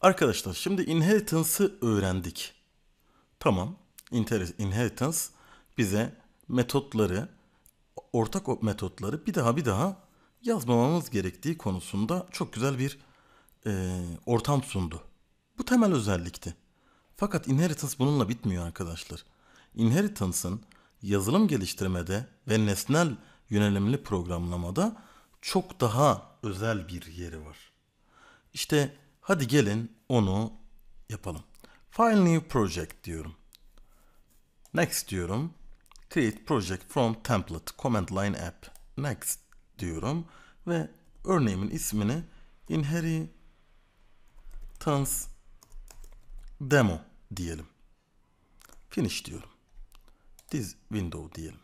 Arkadaşlar şimdi inheritance'ı öğrendik. Tamam. Inheritance bize metotları, ortak metotları bir daha bir daha yazmamamız gerektiği konusunda çok güzel bir e, ortam sundu. Bu temel özellikti. Fakat inheritance bununla bitmiyor arkadaşlar. Inheritance'ın yazılım geliştirmede ve nesnel yönelimli programlamada çok daha özel bir yeri var. İşte Hadi gelin onu yapalım. File new project diyorum. Next diyorum. Create project from template command line app. Next diyorum ve örneğimin ismini inheritance demo diyelim. Finish diyorum. This window diyelim.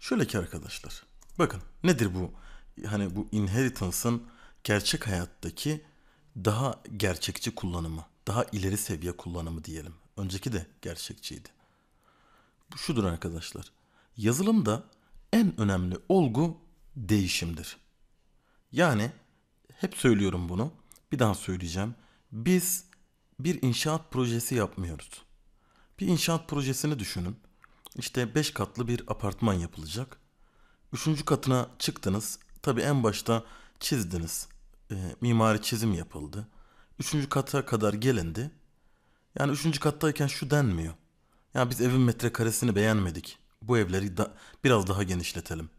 Şöyle ki arkadaşlar. Bakın nedir bu? Hani bu inheritance'ın gerçek hayattaki daha gerçekçi kullanımı, daha ileri seviye kullanımı diyelim. Önceki de gerçekçiydi. Bu şudur arkadaşlar. Yazılımda en önemli olgu değişimdir. Yani hep söylüyorum bunu. Bir daha söyleyeceğim. Biz bir inşaat projesi yapmıyoruz. Bir inşaat projesini düşünün. İşte 5 katlı bir apartman yapılacak. Üçüncü katına çıktınız. Tabi en başta çizdiniz e, mimari çizim yapıldı. Üçüncü kata kadar gelindi. Yani üçüncü kattayken şu denmiyor. Ya biz evin metrekaresini beğenmedik. Bu evleri da, biraz daha genişletelim.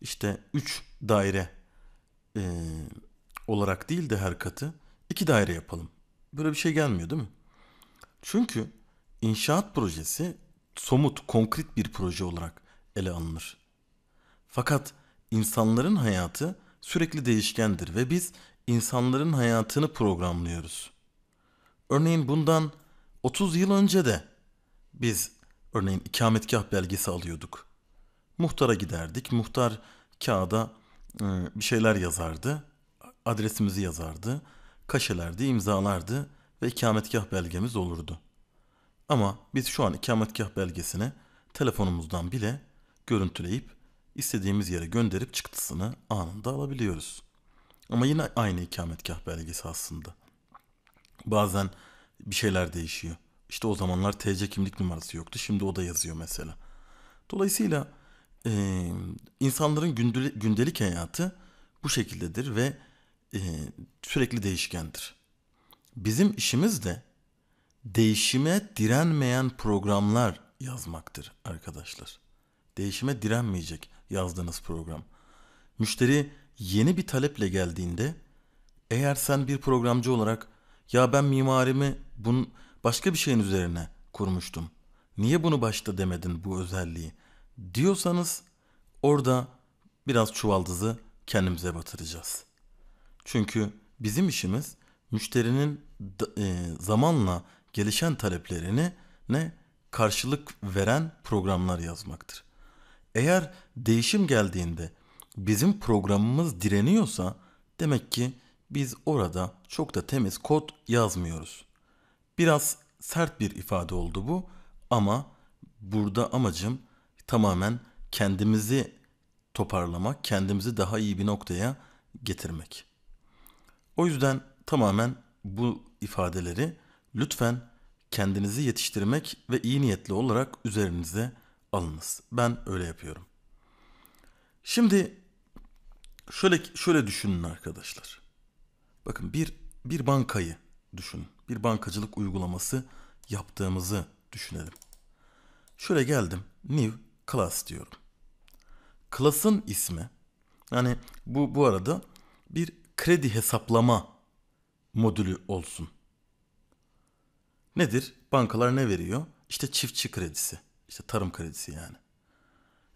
İşte üç daire e, olarak değil de her katı iki daire yapalım. Böyle bir şey gelmiyor değil mi? Çünkü inşaat projesi somut, konkret bir proje olarak ele alınır. Fakat insanların hayatı sürekli değişkendir ve biz insanların hayatını programlıyoruz. Örneğin bundan 30 yıl önce de biz örneğin ikametgah belgesi alıyorduk. Muhtara giderdik. Muhtar kağıda e, bir şeyler yazardı. Adresimizi yazardı. kaşelerdi, imzalardı ve ikametgah belgemiz olurdu. Ama biz şu an ikametgah belgesini telefonumuzdan bile görüntüleyip istediğimiz yere gönderip çıktısını anında alabiliyoruz. Ama yine aynı ikametgah belgesi aslında. Bazen bir şeyler değişiyor. İşte o zamanlar TC kimlik numarası yoktu. Şimdi o da yazıyor mesela. Dolayısıyla e, insanların gündelik, hayatı bu şekildedir ve e, sürekli değişkendir. Bizim işimiz de değişime direnmeyen programlar yazmaktır arkadaşlar. Değişime direnmeyecek yazdığınız program. Müşteri yeni bir taleple geldiğinde eğer sen bir programcı olarak ya ben mimarimi bunun başka bir şeyin üzerine kurmuştum. Niye bunu başta demedin bu özelliği? Diyorsanız orada biraz çuvaldızı kendimize batıracağız. Çünkü bizim işimiz müşterinin e, zamanla gelişen taleplerini ne karşılık veren programlar yazmaktır. Eğer değişim geldiğinde bizim programımız direniyorsa demek ki biz orada çok da temiz kod yazmıyoruz. Biraz sert bir ifade oldu bu ama burada amacım tamamen kendimizi toparlamak, kendimizi daha iyi bir noktaya getirmek. O yüzden tamamen bu ifadeleri lütfen kendinizi yetiştirmek ve iyi niyetli olarak üzerinize alınız. Ben öyle yapıyorum. Şimdi şöyle şöyle düşünün arkadaşlar. Bakın bir bir bankayı düşünün. Bir bankacılık uygulaması yaptığımızı düşünelim. Şöyle geldim. New class diyorum. Class'ın ismi yani bu bu arada bir kredi hesaplama modülü olsun. Nedir? Bankalar ne veriyor? İşte çiftçi kredisi. işte tarım kredisi yani.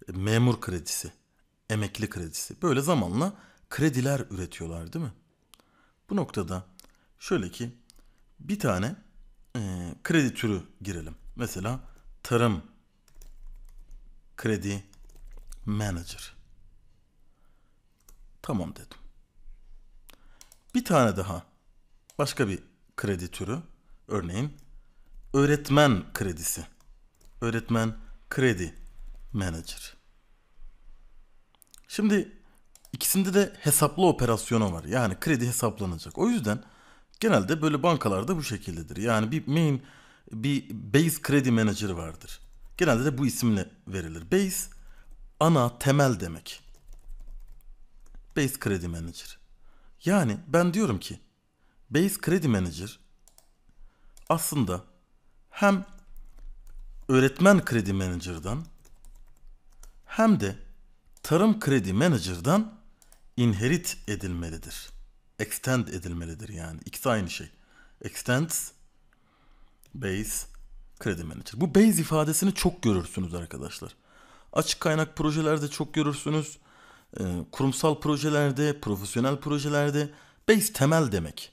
E, memur kredisi emekli kredisi. Böyle zamanla krediler üretiyorlar değil mi? Bu noktada şöyle ki bir tane e, kredi türü girelim. Mesela tarım kredi manager. Tamam dedim. Bir tane daha başka bir kredi türü örneğin öğretmen kredisi. Öğretmen kredi manager. Şimdi ikisinde de hesaplı operasyonu var. Yani kredi hesaplanacak. O yüzden genelde böyle bankalarda bu şekildedir. Yani bir main bir base kredi manager vardır. Genelde de bu isimle verilir. Base ana temel demek. Base kredi manager. Yani ben diyorum ki base kredi manager aslında hem öğretmen kredi manager'dan hem de Tarım Kredi Manager'dan inherit edilmelidir. Extend edilmelidir yani. İkisi aynı şey. Extends Base Kredi Manager. Bu base ifadesini çok görürsünüz arkadaşlar. Açık kaynak projelerde çok görürsünüz. Ee, kurumsal projelerde, profesyonel projelerde base temel demek.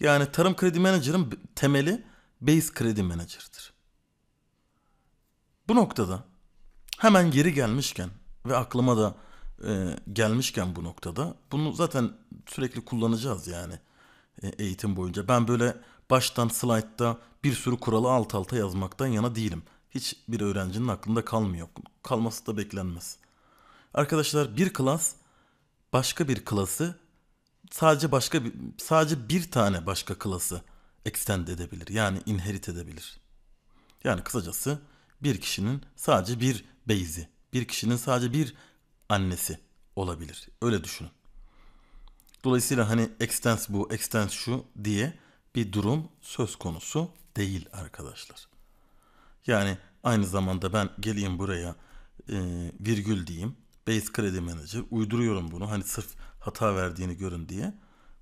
Yani Tarım Kredi Manager'ın temeli Base Kredi Manager'dır. Bu noktada hemen geri gelmişken ve aklıma da e, gelmişken bu noktada bunu zaten sürekli kullanacağız yani e, eğitim boyunca. Ben böyle baştan slaytta bir sürü kuralı alt alta yazmaktan yana değilim. Hiçbir öğrencinin aklında kalmıyor. Kalması da beklenmez. Arkadaşlar bir klas başka bir klası sadece başka bir, sadece bir tane başka klası extend edebilir. Yani inherit edebilir. Yani kısacası bir kişinin sadece bir base'i bir kişinin sadece bir annesi olabilir. Öyle düşünün. Dolayısıyla hani extens bu, extens şu diye bir durum söz konusu değil arkadaşlar. Yani aynı zamanda ben geleyim buraya e, virgül diyeyim. Base Kredi Manager uyduruyorum bunu hani sırf hata verdiğini görün diye.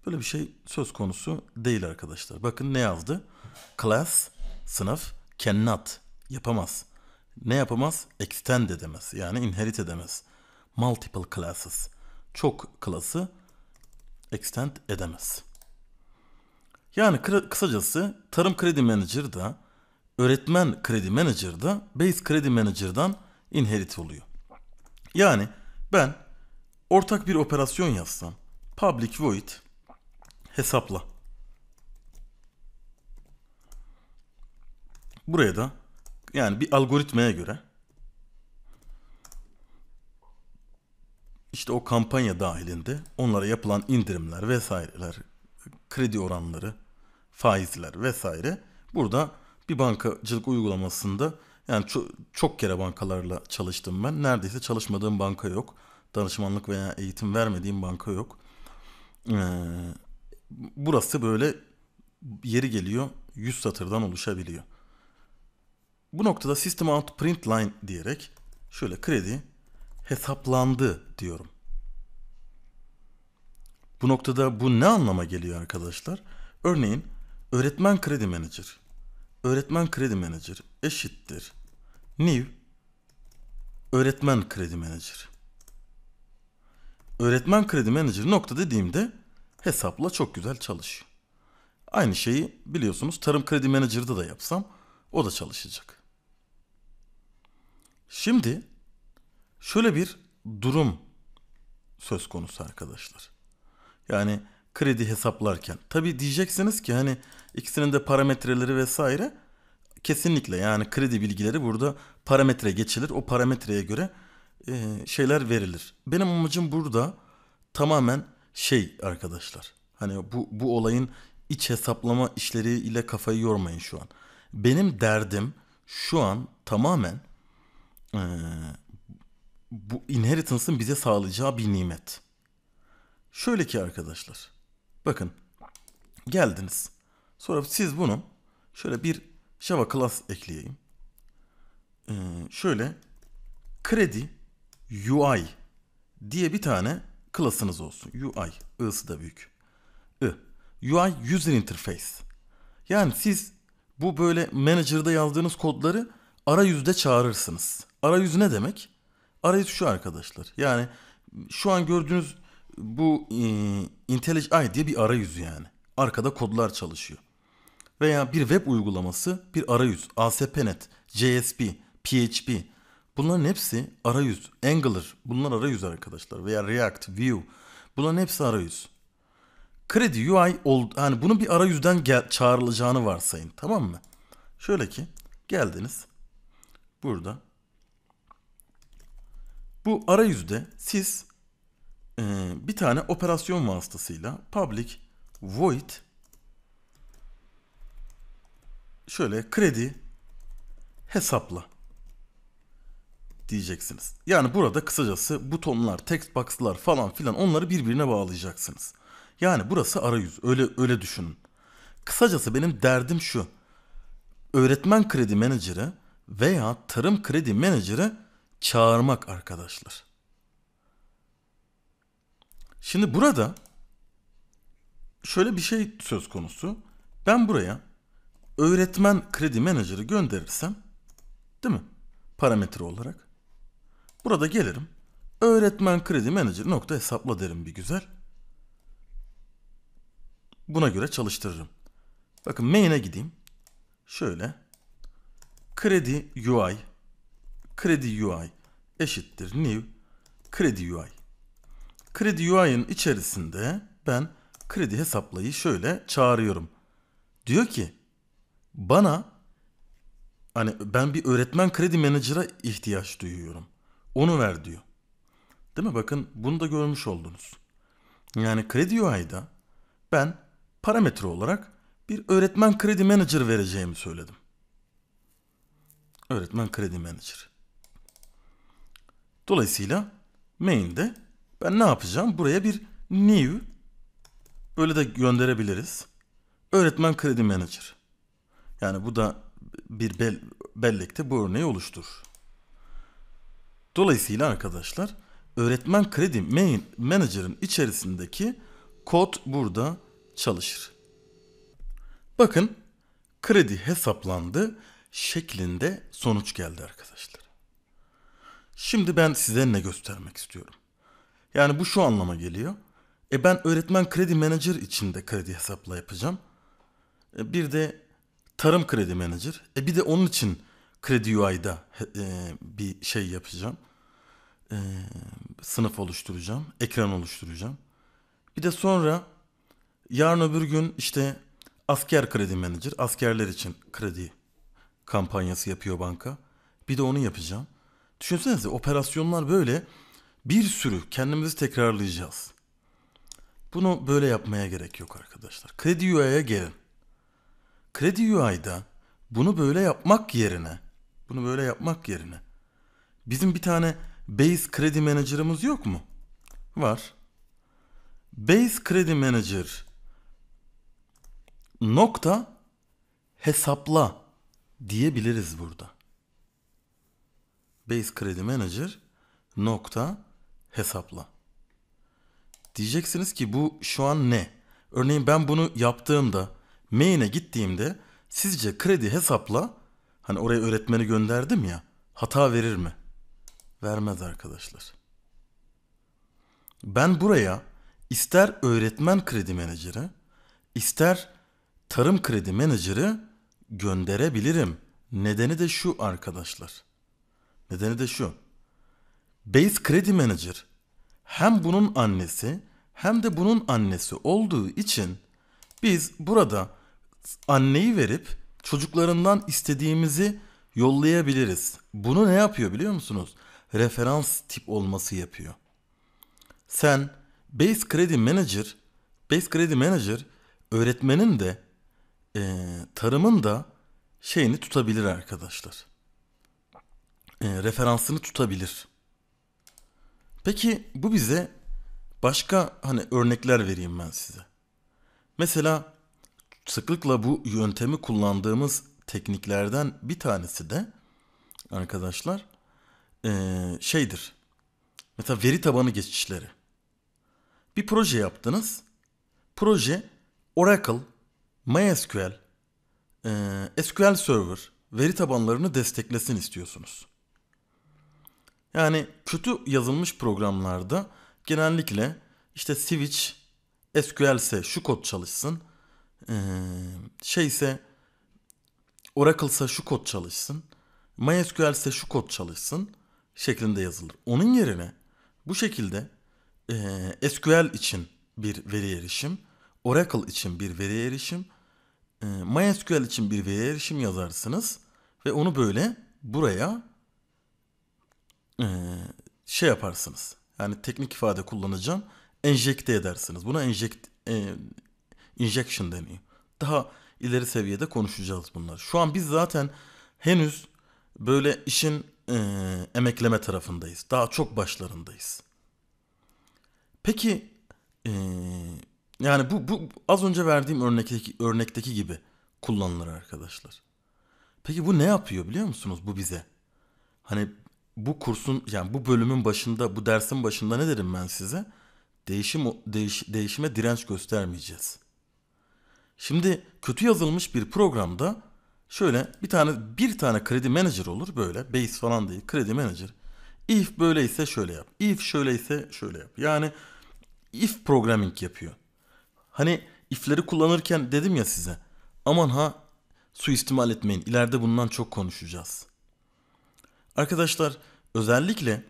Böyle bir şey söz konusu değil arkadaşlar. Bakın ne yazdı? Class, sınıf cannot, yapamaz ne yapamaz? Extend edemez. Yani inherit edemez. Multiple classes. Çok klası extend edemez. Yani kısacası Tarım Kredi Manager'da Öğretmen Kredi Manager'da Base Kredi Manager'dan inherit oluyor. Yani ben ortak bir operasyon yazsam public void hesapla. Buraya da yani bir algoritmaya göre işte o kampanya dahilinde onlara yapılan indirimler vesaireler, kredi oranları, faizler vesaire burada bir bankacılık uygulamasında yani çok, çok kere bankalarla çalıştım ben. Neredeyse çalışmadığım banka yok. Danışmanlık veya eğitim vermediğim banka yok. Ee, burası böyle yeri geliyor 100 satırdan oluşabiliyor. Bu noktada system out print line diyerek şöyle kredi hesaplandı diyorum. Bu noktada bu ne anlama geliyor arkadaşlar? Örneğin öğretmen kredi manager. Öğretmen kredi manager eşittir. New öğretmen kredi manager. Öğretmen kredi manager nokta dediğimde hesapla çok güzel çalışıyor. Aynı şeyi biliyorsunuz tarım kredi manager'da da yapsam o da çalışacak. Şimdi şöyle bir durum söz konusu arkadaşlar. Yani kredi hesaplarken. Tabi diyeceksiniz ki hani ikisinin de parametreleri vesaire kesinlikle yani kredi bilgileri burada parametre geçilir. O parametreye göre e, şeyler verilir. Benim amacım burada tamamen şey arkadaşlar. Hani bu, bu olayın iç hesaplama işleriyle kafayı yormayın şu an. Benim derdim şu an tamamen ee, bu inheritance'ın bize sağlayacağı bir nimet. Şöyle ki arkadaşlar. Bakın. Geldiniz. Sonra siz bunu şöyle bir Java class ekleyeyim. Ee, şöyle kredi UI diye bir tane class'ınız olsun. UI. I'sı da büyük. I. UI User Interface. Yani siz bu böyle manager'da yazdığınız kodları ara yüzde çağırırsınız. Arayüz ne demek? Arayüz şu arkadaşlar. Yani şu an gördüğünüz bu e, IntelliJ diye bir arayüzü yani. Arkada kodlar çalışıyor. Veya bir web uygulaması bir arayüz. ASP.NET, JSP, PHP bunların hepsi arayüz. Angular bunlar arayüz arkadaşlar. Veya React, Vue bunların hepsi arayüz. Kredi UI Old, yani bunun bir arayüzden gel- çağrılacağını varsayın. Tamam mı? Şöyle ki geldiniz. Burada bu arayüzde siz e, bir tane operasyon vasıtasıyla public void şöyle kredi hesapla diyeceksiniz. Yani burada kısacası butonlar, text box'lar falan filan onları birbirine bağlayacaksınız. Yani burası arayüz. Öyle öyle düşünün. Kısacası benim derdim şu. Öğretmen kredi menajeri veya tarım kredi menajeri çağırmak arkadaşlar. Şimdi burada şöyle bir şey söz konusu. Ben buraya öğretmen kredi menajeri gönderirsem değil mi? Parametre olarak. Burada gelirim. Öğretmen kredi menajeri nokta hesapla derim bir güzel. Buna göre çalıştırırım. Bakın main'e gideyim. Şöyle kredi UI kredi UI eşittir new kredi UI. Kredi UI'nin içerisinde ben kredi hesaplayı şöyle çağırıyorum. Diyor ki bana hani ben bir öğretmen kredi menajera ihtiyaç duyuyorum. Onu ver diyor. Değil mi? Bakın bunu da görmüş oldunuz. Yani kredi UI'da ben parametre olarak bir öğretmen kredi manager vereceğimi söyledim. Öğretmen kredi manager. Dolayısıyla main'de ben ne yapacağım? Buraya bir new böyle de gönderebiliriz. Öğretmen kredi manager. Yani bu da bir bel bellekte bu örneği oluştur. Dolayısıyla arkadaşlar öğretmen kredi main manager'ın içerisindeki kod burada çalışır. Bakın kredi hesaplandı şeklinde sonuç geldi arkadaşlar. Şimdi ben size ne göstermek istiyorum? Yani bu şu anlama geliyor. E ben öğretmen kredi manager için de kredi hesapla yapacağım. E bir de tarım kredi manager. E bir de onun için kredi UI'da e, bir şey yapacağım. E, sınıf oluşturacağım. Ekran oluşturacağım. Bir de sonra yarın öbür gün işte asker kredi manager. Askerler için kredi kampanyası yapıyor banka. Bir de onu yapacağım. Düşünsenize operasyonlar böyle bir sürü kendimizi tekrarlayacağız. Bunu böyle yapmaya gerek yok arkadaşlar. Kredi UI'ya gelin. Kredi UI'da bunu böyle yapmak yerine bunu böyle yapmak yerine bizim bir tane Base Kredi Manager'ımız yok mu? Var. Base Kredi Manager nokta hesapla diyebiliriz burada. Base Kredi Manager nokta hesapla. Diyeceksiniz ki bu şu an ne? Örneğin ben bunu yaptığımda main'e gittiğimde sizce kredi hesapla hani oraya öğretmeni gönderdim ya hata verir mi? Vermez arkadaşlar. Ben buraya ister öğretmen kredi menajeri ister tarım kredi menajeri gönderebilirim. Nedeni de şu arkadaşlar. Nedeni de şu. Base Credit Manager hem bunun annesi hem de bunun annesi olduğu için biz burada anneyi verip çocuklarından istediğimizi yollayabiliriz. Bunu ne yapıyor biliyor musunuz? Referans tip olması yapıyor. Sen Base Credit Manager, Base Credit Manager öğretmenin de e, tarımın da şeyini tutabilir arkadaşlar e, referansını tutabilir. Peki bu bize başka hani örnekler vereyim ben size. Mesela sıklıkla bu yöntemi kullandığımız tekniklerden bir tanesi de arkadaşlar e, şeydir. Mesela veri tabanı geçişleri. Bir proje yaptınız. Proje Oracle, MySQL, e, SQL Server veri tabanlarını desteklesin istiyorsunuz. Yani kötü yazılmış programlarda genellikle işte switch SQL ise şu kod çalışsın. Ee, şey ise Oracle ise şu kod çalışsın. MySQL ise şu kod çalışsın şeklinde yazılır. Onun yerine bu şekilde e, SQL için bir veri erişim, Oracle için bir veri erişim, e, MySQL için bir veri erişim yazarsınız ve onu böyle buraya ee, şey yaparsınız. Yani teknik ifade kullanacağım. Enjekte edersiniz. Buna enjekt, e, injection deniyor. Daha ileri seviyede konuşacağız bunlar. Şu an biz zaten henüz böyle işin e, emekleme tarafındayız. Daha çok başlarındayız. Peki e, yani bu, bu az önce verdiğim örnekteki, örnekteki gibi kullanılır arkadaşlar. Peki bu ne yapıyor biliyor musunuz bu bize? Hani bu kursun yani bu bölümün başında bu dersin başında ne derim ben size? Değişim değiş, değişime direnç göstermeyeceğiz. Şimdi kötü yazılmış bir programda şöyle bir tane bir tane kredi manager olur böyle base falan değil kredi manager. If böyleyse şöyle yap. If şöyleyse şöyle yap. Yani if programming yapıyor. Hani if'leri kullanırken dedim ya size aman ha suistimal etmeyin. İleride bundan çok konuşacağız. Arkadaşlar özellikle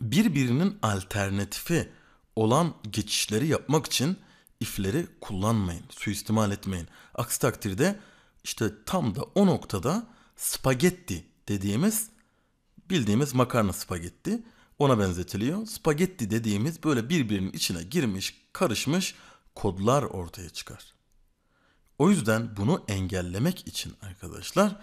birbirinin alternatifi olan geçişleri yapmak için ifleri kullanmayın, suistimal etmeyin. Aksi takdirde işte tam da o noktada spagetti dediğimiz bildiğimiz makarna spagetti ona benzetiliyor. Spagetti dediğimiz böyle birbirinin içine girmiş, karışmış kodlar ortaya çıkar. O yüzden bunu engellemek için arkadaşlar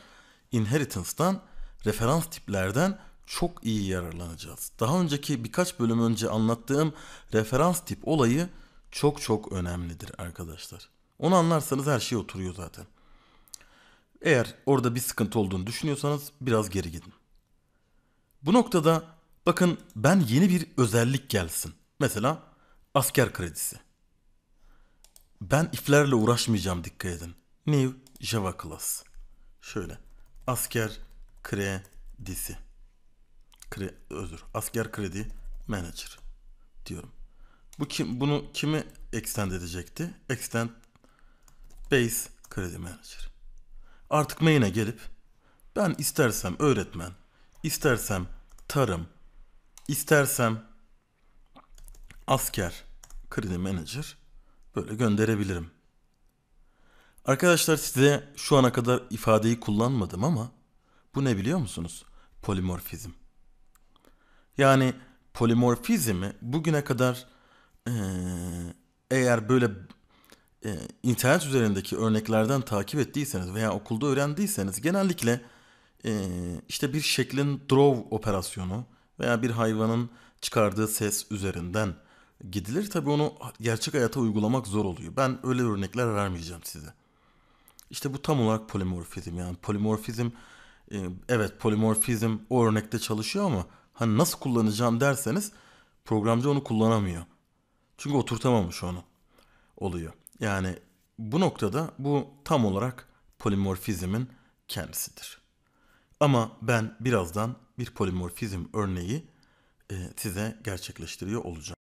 inheritance'dan referans tiplerden çok iyi yararlanacağız. Daha önceki birkaç bölüm önce anlattığım referans tip olayı çok çok önemlidir arkadaşlar. Onu anlarsanız her şey oturuyor zaten. Eğer orada bir sıkıntı olduğunu düşünüyorsanız biraz geri gidin. Bu noktada bakın ben yeni bir özellik gelsin. Mesela asker kredisi. Ben iflerle uğraşmayacağım dikkat edin. New Java Class. Şöyle asker kredisi. Kre, özür. Asker kredi manager diyorum. Bu kim bunu kimi extend edecekti? Extend base kredi manager. Artık main'e gelip ben istersem öğretmen, istersem tarım, istersem asker kredi manager böyle gönderebilirim. Arkadaşlar size şu ana kadar ifadeyi kullanmadım ama bu ne biliyor musunuz? Polimorfizm. Yani polimorfizmi bugüne kadar eğer böyle e, internet üzerindeki örneklerden takip ettiyseniz veya okulda öğrendiyseniz genellikle e, işte bir şeklin draw operasyonu veya bir hayvanın çıkardığı ses üzerinden gidilir. Tabii onu gerçek hayata uygulamak zor oluyor. Ben öyle örnekler vermeyeceğim size. İşte bu tam olarak polimorfizm yani polimorfizm ee, evet polimorfizm o örnekte çalışıyor ama hani nasıl kullanacağım derseniz programcı onu kullanamıyor. Çünkü oturtamamış onu oluyor. Yani bu noktada bu tam olarak polimorfizmin kendisidir. Ama ben birazdan bir polimorfizm örneği e, size gerçekleştiriyor olacağım.